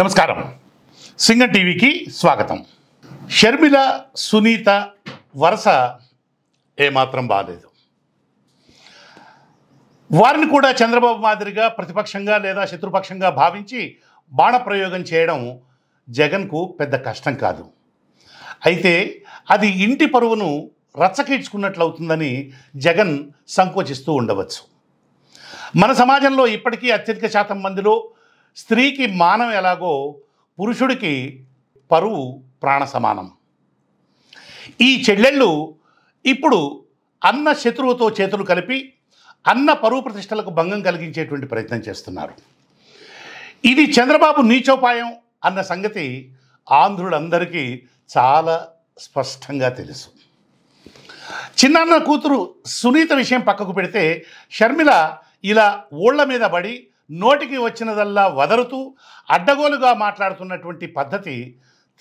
నమస్కారం సింగ టీవీకి స్వాగతం షర్మిల సునీత వరస ఏమాత్రం బాగాలేదు వారిని కూడా చంద్రబాబు మాదిరిగా ప్రతిపక్షంగా లేదా శత్రుపక్షంగా భావించి బాణప్రయోగం చేయడం జగన్కు పెద్ద కష్టం కాదు అయితే అది ఇంటి పరువును రచ్చకీడ్చుకున్నట్లవుతుందని జగన్ సంకోచిస్తూ ఉండవచ్చు మన సమాజంలో ఇప్పటికీ అత్యధిక శాతం మందిలో స్త్రీకి మానం ఎలాగో పురుషుడికి పరువు ప్రాణ సమానం ఈ చెల్లెళ్ళు ఇప్పుడు అన్న శత్రువుతో చేతులు కలిపి అన్న పరువు ప్రతిష్టలకు భంగం కలిగించేటువంటి ప్రయత్నం చేస్తున్నారు ఇది చంద్రబాబు నీచోపాయం అన్న సంగతి ఆంధ్రులందరికీ చాలా స్పష్టంగా తెలుసు చిన్నాన్న కూతురు సునీత విషయం పక్కకు పెడితే షర్మిల ఇలా ఓళ్ల మీద పడి నోటికి వచ్చినదల్లా వదరుతూ అడ్డగోలుగా మాట్లాడుతున్నటువంటి పద్ధతి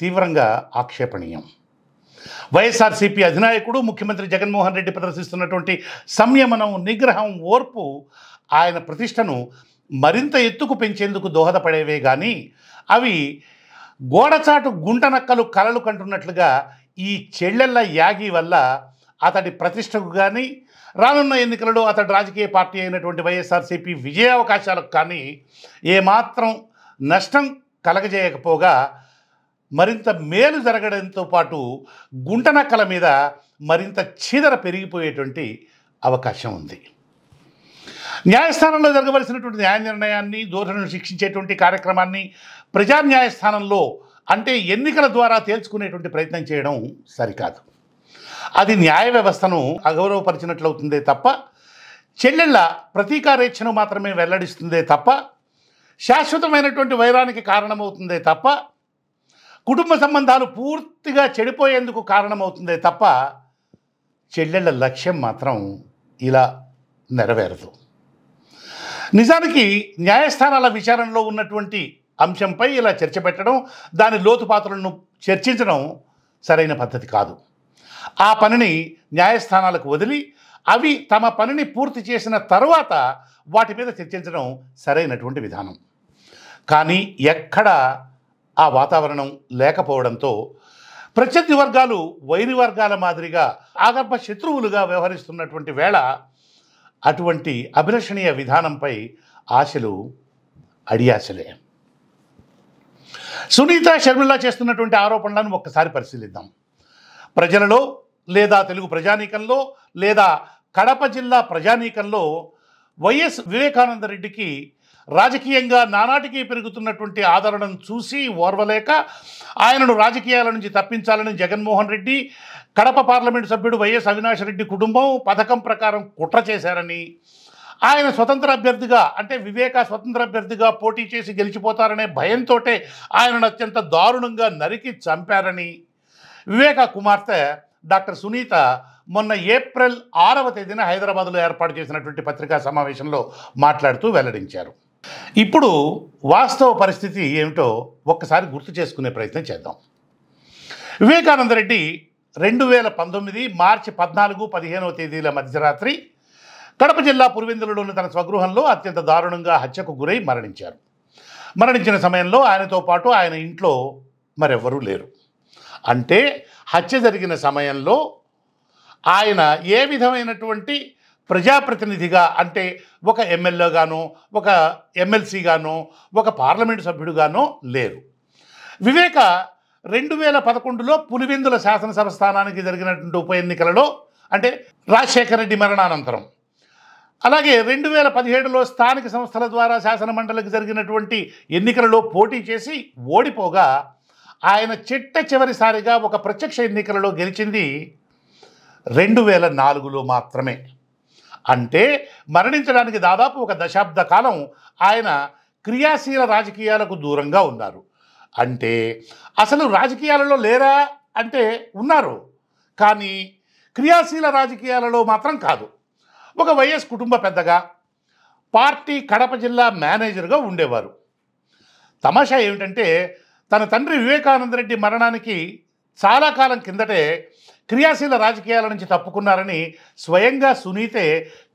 తీవ్రంగా ఆక్షేపణీయం వైఎస్ఆర్సీపీ అధినాయకుడు ముఖ్యమంత్రి జగన్మోహన్ రెడ్డి ప్రదర్శిస్తున్నటువంటి సంయమనం నిగ్రహం ఓర్పు ఆయన ప్రతిష్టను మరింత ఎత్తుకు పెంచేందుకు దోహదపడేవే కానీ అవి గోడచాటు గుంటనక్కలు కలలు కంటున్నట్లుగా ఈ చెళ్ళెళ్ళ యాగి వల్ల అతడి ప్రతిష్టకు కానీ రానున్న ఎన్నికలలో అతడు రాజకీయ పార్టీ అయినటువంటి వైఎస్ఆర్సీపీ విజయ అవకాశాలకు కానీ ఏమాత్రం నష్టం కలగజేయకపోగా మరింత మేలు జరగడంతో పాటు గుంటనక్కల మీద మరింత చీదర పెరిగిపోయేటువంటి అవకాశం ఉంది న్యాయస్థానంలో జరగవలసినటువంటి న్యాయ నిర్ణయాన్ని దూరణను శిక్షించేటువంటి కార్యక్రమాన్ని ప్రజా న్యాయస్థానంలో అంటే ఎన్నికల ద్వారా తేల్చుకునేటువంటి ప్రయత్నం చేయడం సరికాదు అది న్యాయ వ్యవస్థను అగౌరవపరిచినట్లవుతుందే తప్ప చెల్లెళ్ళ ప్రతీకారేచ్ఛను మాత్రమే వెల్లడిస్తుందే తప్ప శాశ్వతమైనటువంటి వైరానికి కారణమవుతుందే తప్ప కుటుంబ సంబంధాలు పూర్తిగా చెడిపోయేందుకు కారణమవుతుందే తప్ప చెల్లెళ్ళ లక్ష్యం మాత్రం ఇలా నెరవేరదు నిజానికి న్యాయస్థానాల విచారణలో ఉన్నటువంటి అంశంపై ఇలా చర్చ పెట్టడం దాని లోతుపాత్రలను చర్చించడం సరైన పద్ధతి కాదు ఆ పనిని న్యాయస్థానాలకు వదిలి అవి తమ పనిని పూర్తి చేసిన తర్వాత వాటి మీద చర్చించడం సరైనటువంటి విధానం కానీ ఎక్కడ ఆ వాతావరణం లేకపోవడంతో ప్రత్యర్థి వర్గాలు వైరి వర్గాల మాదిరిగా ఆగర్భ శత్రువులుగా వ్యవహరిస్తున్నటువంటి వేళ అటువంటి అభిలషణీయ విధానంపై ఆశలు అడియాశలే సునీత షర్మిలా చేస్తున్నటువంటి ఆరోపణలను ఒక్కసారి పరిశీలిద్దాం ప్రజలలో లేదా తెలుగు ప్రజానీకంలో లేదా కడప జిల్లా ప్రజానీకంలో వైఎస్ వివేకానందరెడ్డికి రాజకీయంగా నానాటికి పెరుగుతున్నటువంటి ఆదరణను చూసి ఓర్వలేక ఆయనను రాజకీయాల నుంచి తప్పించాలని జగన్మోహన్ రెడ్డి కడప పార్లమెంటు సభ్యుడు వైఎస్ అవినాష్ రెడ్డి కుటుంబం పథకం ప్రకారం కుట్ర చేశారని ఆయన స్వతంత్ర అభ్యర్థిగా అంటే వివేక స్వతంత్ర అభ్యర్థిగా పోటీ చేసి గెలిచిపోతారనే భయంతో ఆయనను అత్యంత దారుణంగా నరికి చంపారని వివేక కుమార్తె డాక్టర్ సునీత మొన్న ఏప్రిల్ ఆరవ తేదీన హైదరాబాద్లో ఏర్పాటు చేసినటువంటి పత్రికా సమావేశంలో మాట్లాడుతూ వెల్లడించారు ఇప్పుడు వాస్తవ పరిస్థితి ఏమిటో ఒక్కసారి గుర్తు చేసుకునే ప్రయత్నం చేద్దాం వివేకానందరెడ్డి రెండు వేల పంతొమ్మిది మార్చి పద్నాలుగు పదిహేనవ తేదీల మధ్యరాత్రి కడప జిల్లా పురువిందులలోని తన స్వగృహంలో అత్యంత దారుణంగా హత్యకు గురై మరణించారు మరణించిన సమయంలో ఆయనతో పాటు ఆయన ఇంట్లో మరెవ్వరూ లేరు అంటే హత్య జరిగిన సమయంలో ఆయన ఏ విధమైనటువంటి ప్రజాప్రతినిధిగా అంటే ఒక ఎమ్మెల్యేగాను ఒక ఎమ్మెల్సీగాను ఒక పార్లమెంటు సభ్యుడుగానో లేరు వివేక రెండు వేల పదకొండులో పులివెందుల శాసనసభ స్థానానికి జరిగినటువంటి ఉప ఎన్నికలలో అంటే రాజశేఖర రెడ్డి మరణానంతరం అలాగే రెండు వేల పదిహేడులో స్థానిక సంస్థల ద్వారా శాసన మండలికి జరిగినటువంటి ఎన్నికలలో పోటీ చేసి ఓడిపోగా ఆయన చిట్ట చివరిసారిగా ఒక ప్రత్యక్ష ఎన్నికలలో గెలిచింది రెండు వేల నాలుగులో మాత్రమే అంటే మరణించడానికి దాదాపు ఒక దశాబ్ద కాలం ఆయన క్రియాశీల రాజకీయాలకు దూరంగా ఉన్నారు అంటే అసలు రాజకీయాలలో లేరా అంటే ఉన్నారు కానీ క్రియాశీల రాజకీయాలలో మాత్రం కాదు ఒక వైఎస్ కుటుంబ పెద్దగా పార్టీ కడప జిల్లా మేనేజర్గా ఉండేవారు తమాషా ఏమిటంటే తన తండ్రి వివేకానందరెడ్డి మరణానికి చాలా కాలం కిందటే క్రియాశీల రాజకీయాల నుంచి తప్పుకున్నారని స్వయంగా సునీతే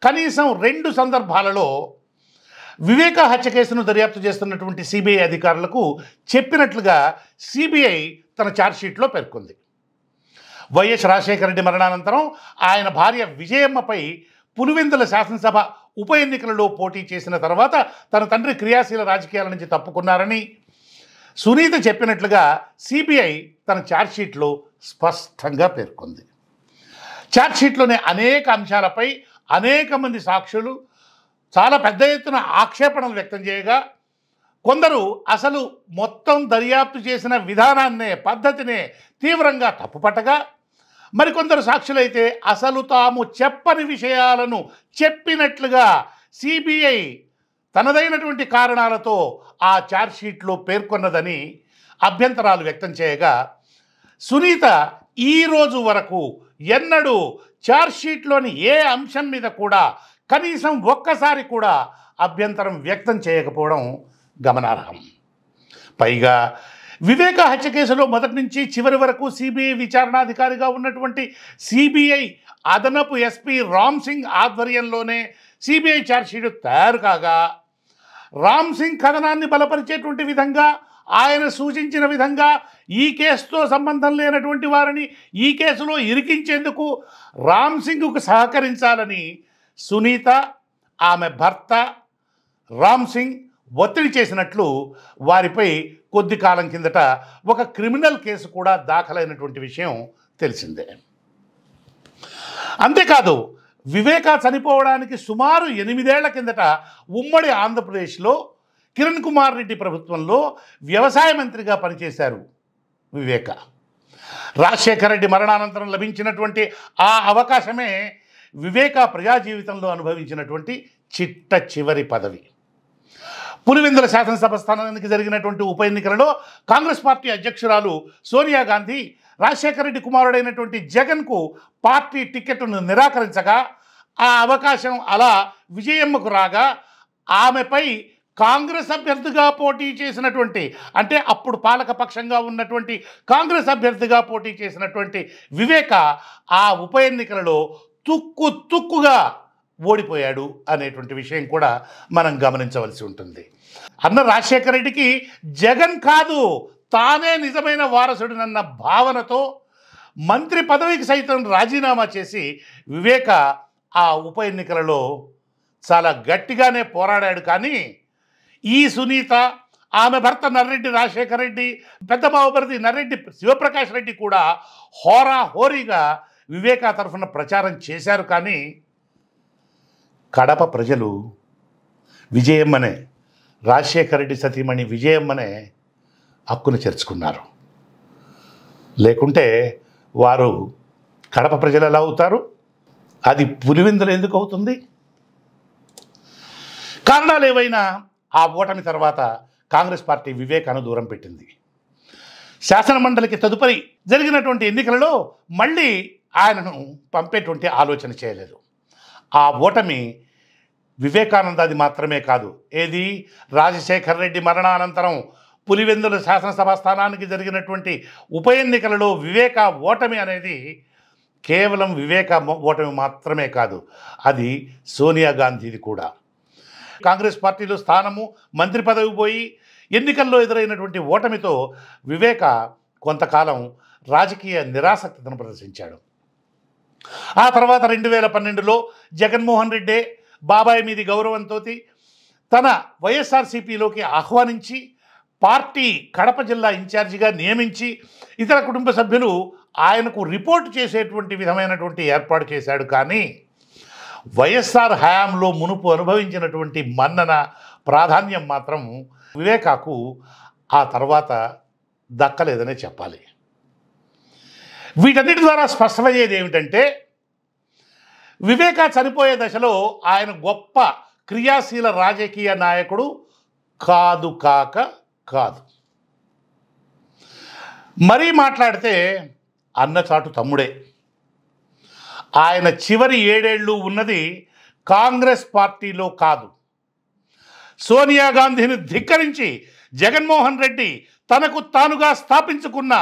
కనీసం రెండు సందర్భాలలో వివేక హత్య కేసును దర్యాప్తు చేస్తున్నటువంటి సిబిఐ అధికారులకు చెప్పినట్లుగా సిబిఐ తన ఛార్జ్షీట్లో పేర్కొంది వైఎస్ రాజశేఖర రెడ్డి మరణానంతరం ఆయన భార్య విజయమ్మపై పులివెందుల శాసనసభ ఉప ఎన్నికలలో పోటీ చేసిన తర్వాత తన తండ్రి క్రియాశీల రాజకీయాల నుంచి తప్పుకున్నారని సునీత చెప్పినట్లుగా సిబిఐ తన ఛార్జ్షీట్లో స్పష్టంగా పేర్కొంది ఛార్జ్షీట్లోని అనేక అంశాలపై అనేక మంది సాక్షులు చాలా పెద్ద ఎత్తున ఆక్షేపణలు వ్యక్తం చేయగా కొందరు అసలు మొత్తం దర్యాప్తు చేసిన విధానాన్నే పద్ధతినే తీవ్రంగా తప్పుపట్టగా మరికొందరు సాక్షులైతే అసలు తాము చెప్పని విషయాలను చెప్పినట్లుగా సిబిఐ తనదైనటువంటి కారణాలతో ఆ ఛార్జ్షీట్లో పేర్కొన్నదని అభ్యంతరాలు వ్యక్తం చేయగా సునీత ఈరోజు వరకు ఎన్నడూ ఛార్జ్షీట్లోని ఏ అంశం మీద కూడా కనీసం ఒక్కసారి కూడా అభ్యంతరం వ్యక్తం చేయకపోవడం గమనార్హం పైగా వివేక హత్య కేసులో మొదటి నుంచి చివరి వరకు సిబిఐ విచారణాధికారిగా ఉన్నటువంటి సిబిఐ అదనపు ఎస్పీ రామ్ సింగ్ ఆధ్వర్యంలోనే సిబిఐ ఛార్జ్షీటు తయారు కాగా రామ్ సింగ్ కథనాన్ని బలపరిచేటువంటి విధంగా ఆయన సూచించిన విధంగా ఈ కేసుతో సంబంధం లేనటువంటి వారిని ఈ కేసులో ఇరికించేందుకు రామ్ సింగ్కు సహకరించాలని సునీత ఆమె భర్త రామ్ సింగ్ ఒత్తిడి చేసినట్లు వారిపై కొద్ది కాలం కిందట ఒక క్రిమినల్ కేసు కూడా దాఖలైనటువంటి విషయం తెలిసిందే అంతేకాదు వివేక చనిపోవడానికి సుమారు ఎనిమిదేళ్ల కిందట ఉమ్మడి ఆంధ్రప్రదేశ్లో కిరణ్ కుమార్ రెడ్డి ప్రభుత్వంలో వ్యవసాయ మంత్రిగా పనిచేశారు వివేక రాజశేఖర రెడ్డి మరణానంతరం లభించినటువంటి ఆ అవకాశమే వివేక ప్రజా జీవితంలో అనుభవించినటువంటి చిట్ట చివరి పదవి పులివెందుల శాసనసభ స్థానానికి జరిగినటువంటి ఉప ఎన్నికలలో కాంగ్రెస్ పార్టీ అధ్యక్షురాలు సోనియా గాంధీ రాజశేఖర రెడ్డి కుమారుడైనటువంటి జగన్కు పార్టీ టికెట్ను నిరాకరించగా ఆ అవకాశం అలా విజయమ్మకు రాగా ఆమెపై కాంగ్రెస్ అభ్యర్థిగా పోటీ చేసినటువంటి అంటే అప్పుడు పాలకపక్షంగా ఉన్నటువంటి కాంగ్రెస్ అభ్యర్థిగా పోటీ చేసినటువంటి వివేక ఆ ఉప ఎన్నికలలో తుక్కు తుక్కుగా ఓడిపోయాడు అనేటువంటి విషయం కూడా మనం గమనించవలసి ఉంటుంది అన్న రాజశేఖర రెడ్డికి జగన్ కాదు తానే నిజమైన వారసుడినన్న భావనతో మంత్రి పదవికి సైతం రాజీనామా చేసి వివేక ఆ ఉప ఎన్నికలలో చాలా గట్టిగానే పోరాడాడు కానీ ఈ సునీత ఆమె భర్త నర్రెడ్డి రాజశేఖర రెడ్డి పెద్ద బావపరిధి నర్రెడ్డి శివప్రకాష్ రెడ్డి కూడా హోరా హోరీగా వివేకా తరఫున ప్రచారం చేశారు కానీ కడప ప్రజలు విజయమ్మనే రాజశేఖర రెడ్డి సతీమణి విజయమ్మనే హక్కును చేర్చుకున్నారు లేకుంటే వారు కడప ప్రజలు ఎలా అవుతారు అది పులివిందులు ఎందుకు అవుతుంది కారణాలు ఏవైనా ఆ ఓటమి తర్వాత కాంగ్రెస్ పార్టీ వివేకాను దూరం పెట్టింది శాసనమండలికి తదుపరి జరిగినటువంటి ఎన్నికలలో మళ్ళీ ఆయనను పంపేటువంటి ఆలోచన చేయలేదు ఆ ఓటమి వివేకానందాది మాత్రమే కాదు ఏది రాజశేఖర్ రెడ్డి మరణానంతరం పులివెందుల శాసనసభ స్థానానికి జరిగినటువంటి ఉప ఎన్నికలలో వివేక ఓటమి అనేది కేవలం వివేక ఓటమి మాత్రమే కాదు అది సోనియా గాంధీది కూడా కాంగ్రెస్ పార్టీలో స్థానము మంత్రి పదవి పోయి ఎన్నికల్లో ఎదురైనటువంటి ఓటమితో వివేక కొంతకాలం రాజకీయ నిరాసక్తను ప్రదర్శించాడు ఆ తర్వాత రెండు వేల పన్నెండులో జగన్మోహన్ రెడ్డే బాబాయ్ మీది గౌరవంతో తన వైఎస్ఆర్సీపీలోకి ఆహ్వానించి పార్టీ కడప జిల్లా ఇన్ఛార్జిగా నియమించి ఇతర కుటుంబ సభ్యులు ఆయనకు రిపోర్ట్ చేసేటువంటి విధమైనటువంటి ఏర్పాటు చేశాడు కానీ వైఎస్ఆర్ హయాంలో మునుపు అనుభవించినటువంటి మన్నన ప్రాధాన్యం మాత్రం వివేకాకు ఆ తర్వాత దక్కలేదనే చెప్పాలి వీటన్నిటి ద్వారా స్పష్టమయ్యేది ఏమిటంటే వివేకా చనిపోయే దశలో ఆయన గొప్ప క్రియాశీల రాజకీయ నాయకుడు కాదు కాక కాదు మరీ మాట్లాడితే అన్నచాటు తమ్ముడే ఆయన చివరి ఏడేళ్ళు ఉన్నది కాంగ్రెస్ పార్టీలో కాదు సోనియా గాంధీని ధిక్కరించి జగన్మోహన్ రెడ్డి తనకు తానుగా స్థాపించుకున్న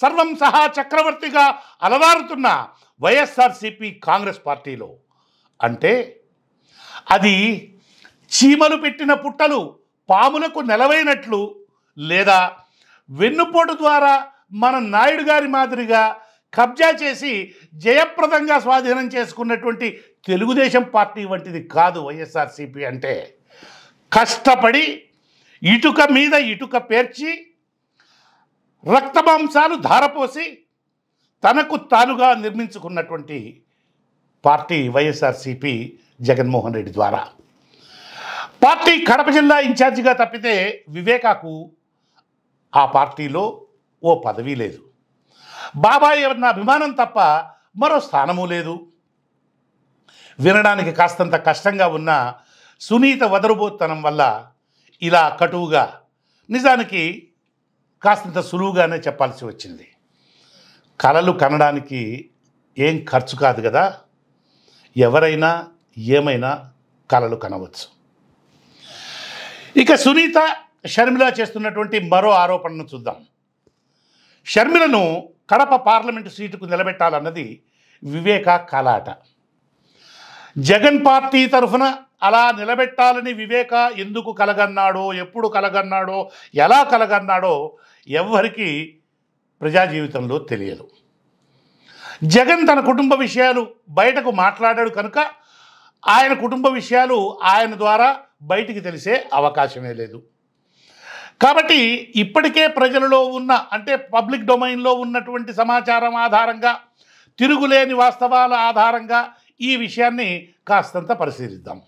సర్వం సహా చక్రవర్తిగా అలవారుతున్న వైఎస్ఆర్సిపి కాంగ్రెస్ పార్టీలో అంటే అది చీమలు పెట్టిన పుట్టలు పాములకు నెలవైనట్లు లేదా వెన్నుపోటు ద్వారా మన నాయుడు గారి మాదిరిగా కబ్జా చేసి జయప్రదంగా స్వాధీనం చేసుకున్నటువంటి తెలుగుదేశం పార్టీ వంటిది కాదు వైఎస్ఆర్సీపీ అంటే కష్టపడి ఇటుక మీద ఇటుక పేర్చి రక్తమాంసాలు ధారపోసి తనకు తానుగా నిర్మించుకున్నటువంటి పార్టీ వైఎస్ఆర్సీపీ జగన్మోహన్ రెడ్డి ద్వారా పార్టీ కడప జిల్లా ఇన్ఛార్జిగా తప్పితే వివేకాకు ఆ పార్టీలో ఓ పదవి లేదు బాబాయ్ నా అభిమానం తప్ప మరో స్థానము లేదు వినడానికి కాస్తంత కష్టంగా ఉన్న సునీత వదరుబోత్తనం వల్ల ఇలా కటువుగా నిజానికి కాస్తంత సులువుగానే చెప్పాల్సి వచ్చింది కళలు కనడానికి ఏం ఖర్చు కాదు కదా ఎవరైనా ఏమైనా కళలు కనవచ్చు ఇక సునీత షర్మిల చేస్తున్నటువంటి మరో ఆరోపణను చూద్దాం షర్మిలను కడప పార్లమెంటు సీటుకు నిలబెట్టాలన్నది వివేక కలాట జగన్ పార్టీ తరఫున అలా నిలబెట్టాలని వివేక ఎందుకు కలగన్నాడో ఎప్పుడు కలగన్నాడో ఎలా కలగన్నాడో ఎవ్వరికీ ప్రజా జీవితంలో తెలియదు జగన్ తన కుటుంబ విషయాలు బయటకు మాట్లాడాడు కనుక ఆయన కుటుంబ విషయాలు ఆయన ద్వారా బయటికి తెలిసే అవకాశమే లేదు కాబట్టి ఇప్పటికే ప్రజలలో ఉన్న అంటే పబ్లిక్ డొమైన్లో ఉన్నటువంటి సమాచారం ఆధారంగా తిరుగులేని వాస్తవాల ఆధారంగా ఈ విషయాన్ని కాస్తంత పరిశీలిద్దాం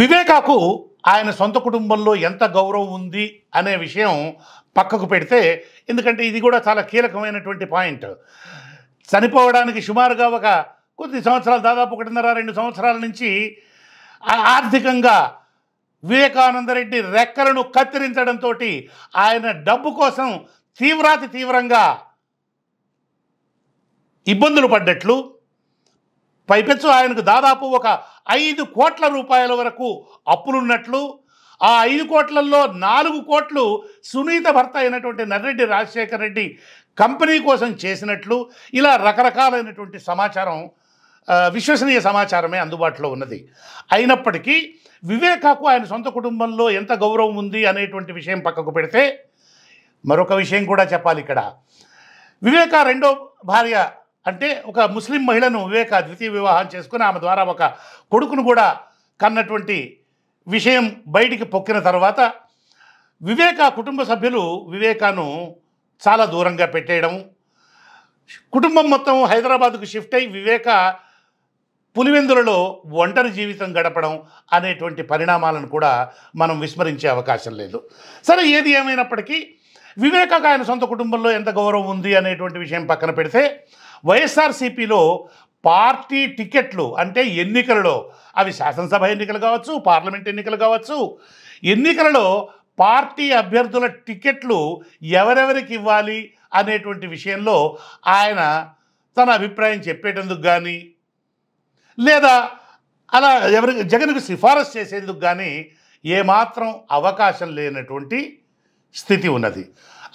వివేకాకు ఆయన సొంత కుటుంబంలో ఎంత గౌరవం ఉంది అనే విషయం పక్కకు పెడితే ఎందుకంటే ఇది కూడా చాలా కీలకమైనటువంటి పాయింట్ చనిపోవడానికి సుమారుగా ఒక కొద్ది సంవత్సరాలు దాదాపు ఒకటిన్నర రెండు సంవత్సరాల నుంచి ఆర్థికంగా వివేకానందరెడ్డి రెక్కలను కత్తిరించడంతో ఆయన డబ్బు కోసం తీవ్రాతి తీవ్రంగా ఇబ్బందులు పడ్డట్లు పైపెచ్చు ఆయనకు దాదాపు ఒక ఐదు కోట్ల రూపాయల వరకు అప్పులున్నట్లు ఆ ఐదు కోట్లల్లో నాలుగు కోట్లు సునీత భర్త అయినటువంటి నర్రెడ్డి రాజశేఖర రెడ్డి కంపెనీ కోసం చేసినట్లు ఇలా రకరకాలైనటువంటి సమాచారం విశ్వసనీయ సమాచారమే అందుబాటులో ఉన్నది అయినప్పటికీ వివేకాకు ఆయన సొంత కుటుంబంలో ఎంత గౌరవం ఉంది అనేటువంటి విషయం పక్కకు పెడితే మరొక విషయం కూడా చెప్పాలి ఇక్కడ వివేక రెండో భార్య అంటే ఒక ముస్లిం మహిళను వివేక ద్వితీయ వివాహం చేసుకుని ఆమె ద్వారా ఒక కొడుకును కూడా కన్నటువంటి విషయం బయటికి పొక్కిన తర్వాత వివేక కుటుంబ సభ్యులు వివేకాను చాలా దూరంగా పెట్టేయడం కుటుంబం మొత్తం హైదరాబాద్కు షిఫ్ట్ అయ్యి వివేక పులివెందులలో ఒంటరి జీవితం గడపడం అనేటువంటి పరిణామాలను కూడా మనం విస్మరించే అవకాశం లేదు సరే ఏది ఏమైనప్పటికీ వివేకకు ఆయన సొంత కుటుంబంలో ఎంత గౌరవం ఉంది అనేటువంటి విషయం పక్కన పెడితే వైఎస్ఆర్సీపీలో పార్టీ టికెట్లు అంటే ఎన్నికలలో అవి శాసనసభ ఎన్నికలు కావచ్చు పార్లమెంట్ ఎన్నికలు కావచ్చు ఎన్నికలలో పార్టీ అభ్యర్థుల టికెట్లు ఎవరెవరికి ఇవ్వాలి అనేటువంటి విషయంలో ఆయన తన అభిప్రాయం చెప్పేటందుకు కానీ లేదా అలా ఎవరి జగన్కు సిఫారసు చేసేందుకు కానీ ఏమాత్రం అవకాశం లేనటువంటి స్థితి ఉన్నది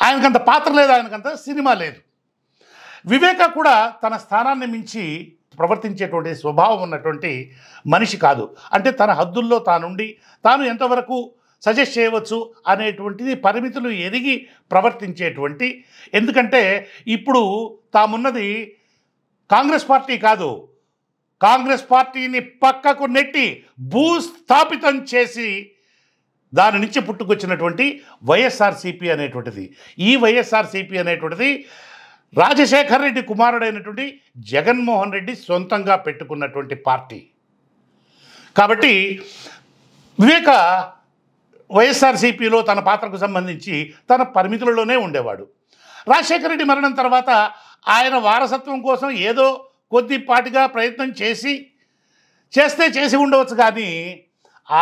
ఆయనకంత పాత్ర లేదు ఆయనకంత సినిమా లేదు వివేక కూడా తన స్థానాన్ని మించి ప్రవర్తించేటువంటి స్వభావం ఉన్నటువంటి మనిషి కాదు అంటే తన హద్దుల్లో తానుండి తాను ఎంతవరకు సజెస్ట్ చేయవచ్చు అనేటువంటిది పరిమితులు ఎదిగి ప్రవర్తించేటువంటి ఎందుకంటే ఇప్పుడు తామున్నది కాంగ్రెస్ పార్టీ కాదు కాంగ్రెస్ పార్టీని పక్కకు నెట్టి భూస్థాపితం చేసి దాని నుంచి పుట్టుకొచ్చినటువంటి వైఎస్ఆర్సీపీ అనేటువంటిది ఈ వైఎస్ఆర్సీపీ అనేటువంటిది రాజశేఖర్ రెడ్డి కుమారుడైనటువంటి జగన్మోహన్ రెడ్డి సొంతంగా పెట్టుకున్నటువంటి పార్టీ కాబట్టి వివేక వైఎస్ఆర్సీపీలో తన పాత్రకు సంబంధించి తన పరిమితులలోనే ఉండేవాడు రాజశేఖర రెడ్డి మరణం తర్వాత ఆయన వారసత్వం కోసం ఏదో కొద్దిపాటిగా ప్రయత్నం చేసి చేస్తే చేసి ఉండవచ్చు కానీ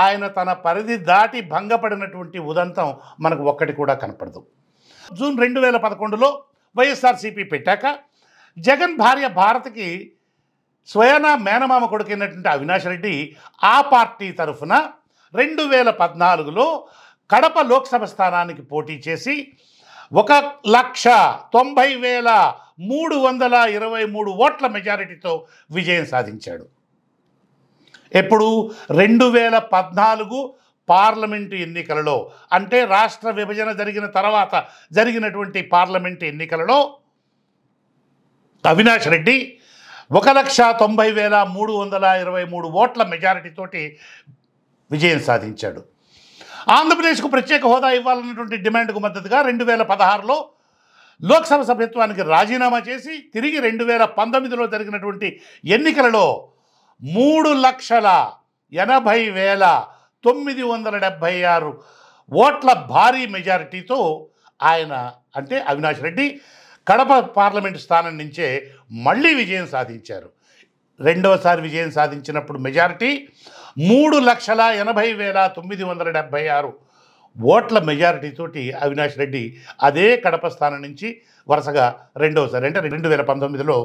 ఆయన తన పరిధి దాటి భంగపడినటువంటి ఉదంతం మనకు ఒక్కటి కూడా కనపడదు జూన్ రెండు వేల పదకొండులో వైఎస్ఆర్సీపీ పెట్టాక జగన్ భార్య భారత్కి స్వయానా మేనమామ కొడుకైనటువంటి అవినాష్ రెడ్డి ఆ పార్టీ తరఫున రెండు వేల పద్నాలుగులో కడప లోక్సభ స్థానానికి పోటీ చేసి ఒక లక్ష తొంభై వేల మూడు వందల ఇరవై మూడు ఓట్ల మెజారిటీతో విజయం సాధించాడు ఎప్పుడు రెండు వేల పద్నాలుగు పార్లమెంటు ఎన్నికలలో అంటే రాష్ట్ర విభజన జరిగిన తర్వాత జరిగినటువంటి పార్లమెంటు ఎన్నికలలో అవినాష్ రెడ్డి ఒక లక్ష తొంభై వేల మూడు వందల ఇరవై మూడు ఓట్ల మెజారిటీతోటి విజయం సాధించాడు ఆంధ్రప్రదేశ్కు ప్రత్యేక హోదా ఇవ్వాలన్నటువంటి డిమాండ్కు మద్దతుగా రెండు వేల పదహారులో లోక్సభ సభ్యత్వానికి రాజీనామా చేసి తిరిగి రెండు వేల పంతొమ్మిదిలో జరిగినటువంటి ఎన్నికలలో మూడు లక్షల ఎనభై వేల తొమ్మిది వందల డెబ్భై ఆరు ఓట్ల భారీ మెజారిటీతో ఆయన అంటే అవినాష్ రెడ్డి కడప పార్లమెంటు స్థానం నుంచే మళ్ళీ విజయం సాధించారు రెండవసారి విజయం సాధించినప్పుడు మెజారిటీ మూడు లక్షల ఎనభై వేల తొమ్మిది వందల డెబ్భై ఆరు ఓట్ల మెజారిటీతోటి అవినాష్ రెడ్డి అదే కడప స్థానం నుంచి వరుసగా రెండవసారి అంటే రెండు వేల పంతొమ్మిదిలో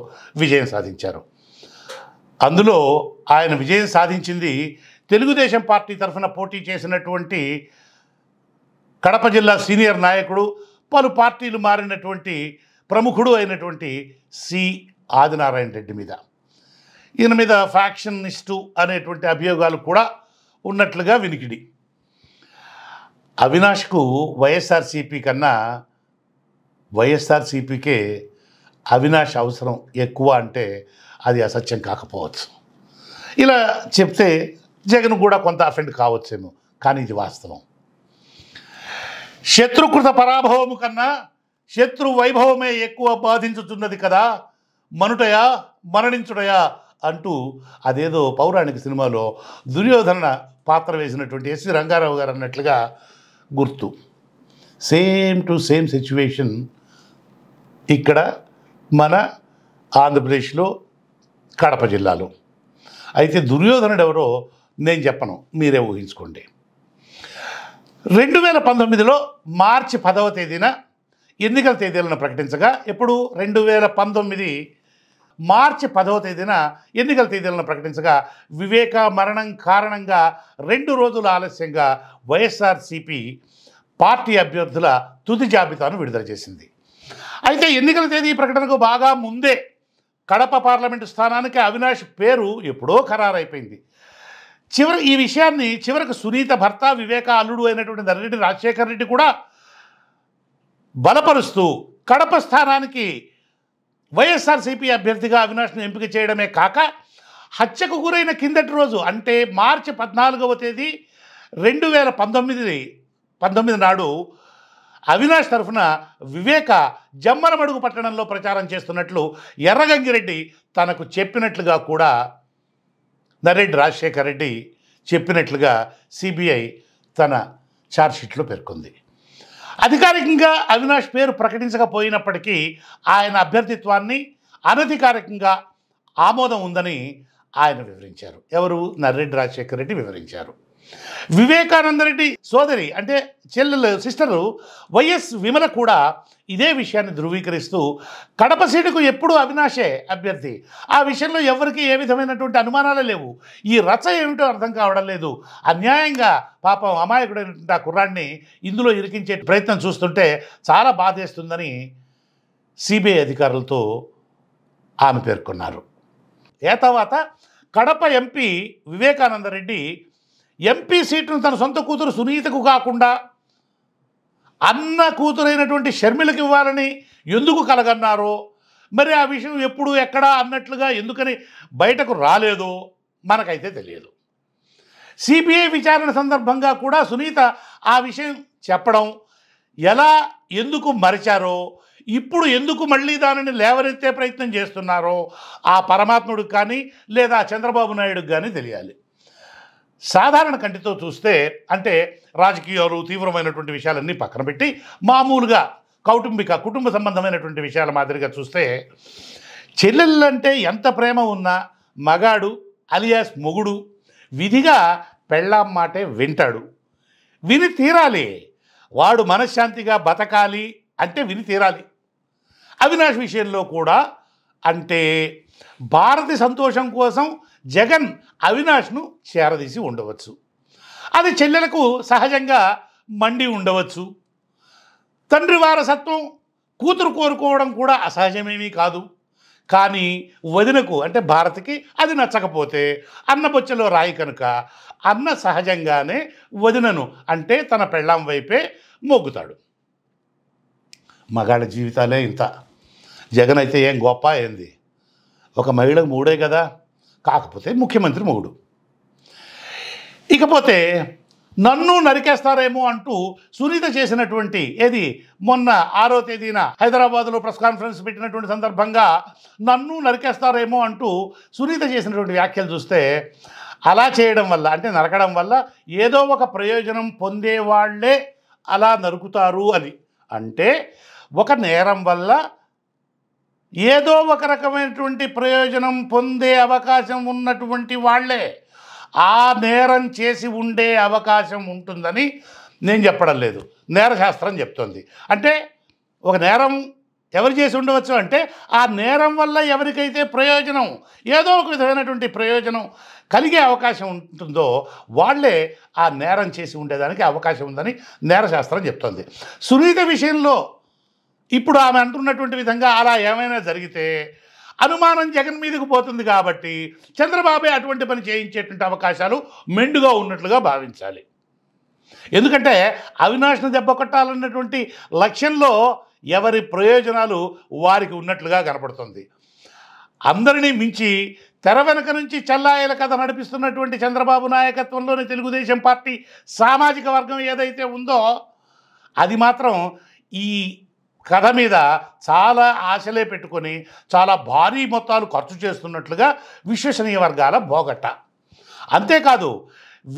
విజయం సాధించారు అందులో ఆయన విజయం సాధించింది తెలుగుదేశం పార్టీ తరఫున పోటీ చేసినటువంటి కడప జిల్లా సీనియర్ నాయకుడు పలు పార్టీలు మారినటువంటి ప్రముఖుడు అయినటువంటి సి ఆదినారాయణ రెడ్డి మీద ఈయన మీద ఫ్యాక్షనిస్టు అనేటువంటి అభియోగాలు కూడా ఉన్నట్లుగా వినికిడి అవినాష్కు వైఎస్ఆర్సీపీ కన్నా వైఎస్ఆర్సీపీకే అవినాష్ అవసరం ఎక్కువ అంటే అది అసత్యం కాకపోవచ్చు ఇలా చెప్తే జగన్ కూడా కొంత అఫెండ్ కావచ్చేమో కానీ ఇది వాస్తవం శత్రుకృత పరాభవము కన్నా శత్రు వైభవమే ఎక్కువ బాధించుతున్నది కదా మనుటయా మరణించుటయా అంటూ అదేదో పౌరాణిక సినిమాలో దుర్యోధన పాత్ర వేసినటువంటి ఎస్వి రంగారావు గారు అన్నట్లుగా గుర్తు సేమ్ టు సేమ్ సిచ్యువేషన్ ఇక్కడ మన ఆంధ్రప్రదేశ్లో కడప జిల్లాలో అయితే దుర్యోధనుడు ఎవరో నేను చెప్పను మీరే ఊహించుకోండి రెండు వేల పంతొమ్మిదిలో మార్చి పదవ తేదీన ఎన్నికల తేదీలను ప్రకటించగా ఇప్పుడు రెండు వేల పంతొమ్మిది మార్చి పదవ తేదీన ఎన్నికల తేదీలను ప్రకటించగా వివేక మరణం కారణంగా రెండు రోజుల ఆలస్యంగా వైఎస్ఆర్సీపీ పార్టీ అభ్యర్థుల తుది జాబితాను విడుదల చేసింది అయితే ఎన్నికల తేదీ ప్రకటనకు బాగా ముందే కడప పార్లమెంటు స్థానానికి అవినాష్ పేరు ఎప్పుడో ఖరారైపోయింది చివరి ఈ విషయాన్ని చివరకు సునీత భర్త వివేక అల్లుడు అయినటువంటి నర్రెడ్డి రాజశేఖర్ రెడ్డి కూడా బలపరుస్తూ కడప స్థానానికి వైఎస్ఆర్సీపీ అభ్యర్థిగా అవినాష్ను ఎంపిక చేయడమే కాక హత్యకు గురైన కిందటి రోజు అంటే మార్చి పద్నాలుగవ తేదీ రెండు వేల పంతొమ్మిది పంతొమ్మిది నాడు అవినాష్ తరఫున వివేక జమ్మనమడుగు పట్టణంలో ప్రచారం చేస్తున్నట్లు ఎర్రగంగిరెడ్డి తనకు చెప్పినట్లుగా కూడా నరెడ్డి రాజశేఖర్ రెడ్డి చెప్పినట్లుగా సిబిఐ తన ఛార్జ్షీట్లో పేర్కొంది అధికారికంగా అవినాష్ పేరు ప్రకటించకపోయినప్పటికీ ఆయన అభ్యర్థిత్వాన్ని అనధికారికంగా ఆమోదం ఉందని ఆయన వివరించారు ఎవరు నర్రెడ్డి రాజశేఖర రెడ్డి వివరించారు వివేకానందరెడ్డి సోదరి అంటే చెల్లెలు సిస్టరు వైఎస్ విమల కూడా ఇదే విషయాన్ని ధృవీకరిస్తూ కడప సీటుకు ఎప్పుడూ అవినాశే అభ్యర్థి ఆ విషయంలో ఎవరికి ఏ విధమైనటువంటి అనుమానాలు లేవు ఈ రచ ఏమిటో అర్థం కావడం లేదు అన్యాయంగా పాపం అమాయకుడైనటువంటి ఆ కుర్రాన్ని ఇందులో ఇరికించే ప్రయత్నం చూస్తుంటే చాలా బాధేస్తుందని సిబిఐ అధికారులతో ఆమె పేర్కొన్నారు ఏ తర్వాత కడప ఎంపీ వివేకానందరెడ్డి ఎంపీ సీటును తన సొంత కూతురు సునీతకు కాకుండా అన్న కూతురైనటువంటి షర్మిలకు ఇవ్వాలని ఎందుకు కలగన్నారో మరి ఆ విషయం ఎప్పుడు ఎక్కడా అన్నట్లుగా ఎందుకని బయటకు రాలేదో మనకైతే తెలియదు సిబిఐ విచారణ సందర్భంగా కూడా సునీత ఆ విషయం చెప్పడం ఎలా ఎందుకు మరిచారో ఇప్పుడు ఎందుకు మళ్ళీ దానిని లేవనెత్తే ప్రయత్నం చేస్తున్నారో ఆ పరమాత్ముడికి కానీ లేదా చంద్రబాబు నాయుడుకి కానీ తెలియాలి సాధారణ కంటితో చూస్తే అంటే రాజకీయాలు తీవ్రమైనటువంటి విషయాలన్నీ పక్కన పెట్టి మామూలుగా కౌటుంబిక కుటుంబ సంబంధమైనటువంటి విషయాల మాదిరిగా చూస్తే చెల్లెళ్ళంటే ఎంత ప్రేమ ఉన్నా మగాడు అలియాస్ మొగుడు విధిగా పెళ్ళాం మాటే వింటాడు విని తీరాలి వాడు మనశ్శాంతిగా బతకాలి అంటే విని తీరాలి అవినాష్ విషయంలో కూడా అంటే భారతి సంతోషం కోసం జగన్ అవినాష్ను చేరదీసి ఉండవచ్చు అది చెల్లెలకు సహజంగా మండి ఉండవచ్చు తండ్రి వారసత్వం కూతురు కోరుకోవడం కూడా అసహజమేమీ కాదు కానీ వదినకు అంటే భారత్కి అది నచ్చకపోతే అన్నబొచ్చలో రాయి కనుక అన్న సహజంగానే వదినను అంటే తన పెళ్ళాం వైపే మోగుతాడు మగాళ్ళ జీవితాలే ఇంత జగన్ అయితే ఏం గొప్ప ఏంది ఒక మహిళకు మూడే కదా కాకపోతే ముఖ్యమంత్రి మొగుడు ఇకపోతే నన్ను నరికేస్తారేమో అంటూ సునీత చేసినటువంటి ఏది మొన్న ఆరో తేదీన హైదరాబాద్లో ప్రెస్ కాన్ఫరెన్స్ పెట్టినటువంటి సందర్భంగా నన్ను నరికేస్తారేమో అంటూ సునీత చేసినటువంటి వ్యాఖ్యలు చూస్తే అలా చేయడం వల్ల అంటే నరకడం వల్ల ఏదో ఒక ప్రయోజనం పొందేవాళ్లే అలా నరుకుతారు అని అంటే ఒక నేరం వల్ల ఏదో ఒక రకమైనటువంటి ప్రయోజనం పొందే అవకాశం ఉన్నటువంటి వాళ్లే ఆ నేరం చేసి ఉండే అవకాశం ఉంటుందని నేను చెప్పడం లేదు నేరశాస్త్రం చెప్తుంది అంటే ఒక నేరం ఎవరు చేసి ఉండవచ్చు అంటే ఆ నేరం వల్ల ఎవరికైతే ప్రయోజనం ఏదో ఒక విధమైనటువంటి ప్రయోజనం కలిగే అవకాశం ఉంటుందో వాళ్లే ఆ నేరం చేసి ఉండేదానికి అవకాశం ఉందని నేరశాస్త్రం చెప్తుంది సునీత విషయంలో ఇప్పుడు ఆమె అంటున్నటువంటి విధంగా అలా ఏమైనా జరిగితే అనుమానం జగన్ మీదకు పోతుంది కాబట్టి చంద్రబాబే అటువంటి పని చేయించేటువంటి అవకాశాలు మెండుగా ఉన్నట్లుగా భావించాలి ఎందుకంటే అవినాష్ను దెబ్బ కొట్టాలన్నటువంటి లక్ష్యంలో ఎవరి ప్రయోజనాలు వారికి ఉన్నట్లుగా కనపడుతుంది అందరినీ మించి తెర వెనక నుంచి చల్లాయల కథ నడిపిస్తున్నటువంటి చంద్రబాబు నాయకత్వంలోని తెలుగుదేశం పార్టీ సామాజిక వర్గం ఏదైతే ఉందో అది మాత్రం ఈ కథ మీద చాలా ఆశలే పెట్టుకొని చాలా భారీ మొత్తాలు ఖర్చు చేస్తున్నట్లుగా విశ్వసనీయ వర్గాల బోగట్ట అంతేకాదు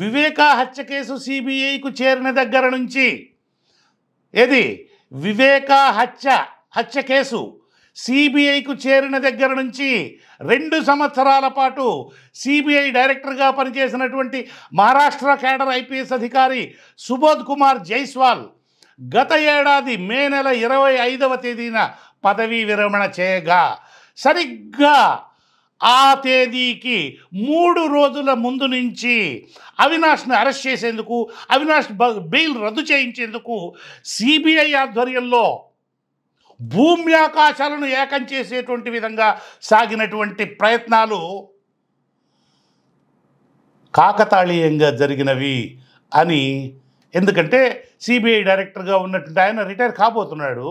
వివేక హత్య కేసు సిబిఐకు చేరిన దగ్గర నుంచి ఏది వివేక హత్య హత్య కేసు సిబిఐకు చేరిన దగ్గర నుంచి రెండు సంవత్సరాల పాటు సిబిఐ డైరెక్టర్గా పనిచేసినటువంటి మహారాష్ట్ర కేడర్ ఐపీఎస్ అధికారి సుబోధ్ కుమార్ జైస్వాల్ గత ఏడాది మే నెల ఇరవై ఐదవ తేదీన పదవీ విరమణ చేయగా సరిగ్గా ఆ తేదీకి మూడు రోజుల ముందు నుంచి అవినాష్ను అరెస్ట్ చేసేందుకు అవినాష్ బెయిల్ రద్దు చేయించేందుకు సిబిఐ ఆధ్వర్యంలో భూమ్యాకాశాలను ఏకం చేసేటువంటి విధంగా సాగినటువంటి ప్రయత్నాలు కాకతాళీయంగా జరిగినవి అని ఎందుకంటే సిబిఐ డైరెక్టర్గా ఉన్నటువంటి ఆయన రిటైర్ కాబోతున్నాడు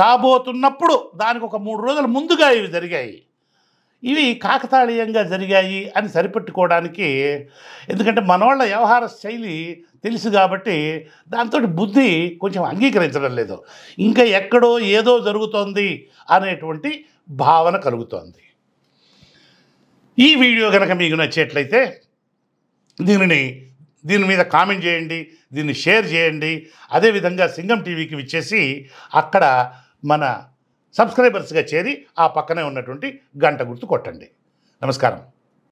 కాబోతున్నప్పుడు దానికి ఒక మూడు రోజుల ముందుగా ఇవి జరిగాయి ఇవి కాకతాళీయంగా జరిగాయి అని సరిపెట్టుకోవడానికి ఎందుకంటే మనవాళ్ళ వ్యవహార శైలి తెలుసు కాబట్టి దాంతో బుద్ధి కొంచెం అంగీకరించడం లేదు ఇంకా ఎక్కడో ఏదో జరుగుతోంది అనేటువంటి భావన కలుగుతోంది ఈ వీడియో కనుక మీకు నచ్చేట్లయితే దీనిని దీని మీద కామెంట్ చేయండి దీన్ని షేర్ చేయండి అదేవిధంగా సింగం టీవీకి విచ్చేసి అక్కడ మన సబ్స్క్రైబర్స్గా చేరి ఆ పక్కనే ఉన్నటువంటి గంట గుర్తు కొట్టండి నమస్కారం